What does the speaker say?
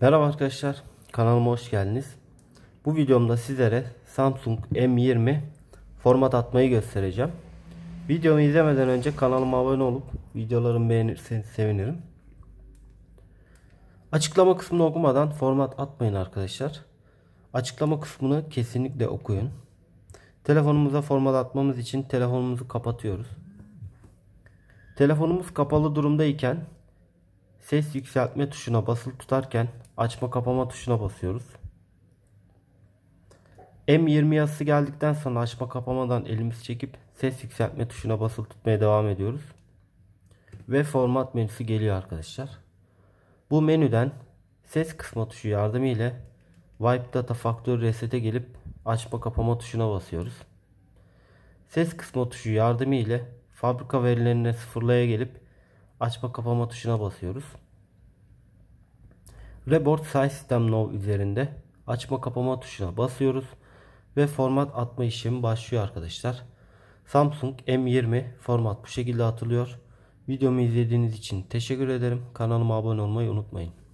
Merhaba arkadaşlar kanalıma hoş geldiniz. Bu videomda sizlere Samsung M20 format atmayı göstereceğim. Videomu izlemeden önce kanalıma abone olup videolarımı beğenirseniz sevinirim. Açıklama kısmını okumadan format atmayın arkadaşlar. Açıklama kısmını kesinlikle okuyun. Telefonumuza format atmamız için telefonumuzu kapatıyoruz. Telefonumuz kapalı durumda iken. Ses yükseltme tuşuna basılı tutarken açma kapama tuşuna basıyoruz. M20 yazısı geldikten sonra açma kapamadan elimizi çekip ses yükseltme tuşuna basılı tutmaya devam ediyoruz. Ve format menüsü geliyor arkadaşlar. Bu menüden ses kısma tuşu yardımı ile Wipe Data Factory Reset'e gelip açma kapama tuşuna basıyoruz. Ses kısma tuşu yardımı ile fabrika verilerine sıfırlaya gelip açma kapama tuşuna basıyoruz. Report Size System Now üzerinde açma kapama tuşuna basıyoruz. Ve format atma işlemi başlıyor arkadaşlar. Samsung M20 format bu şekilde atılıyor. Videomu izlediğiniz için teşekkür ederim. Kanalıma abone olmayı unutmayın.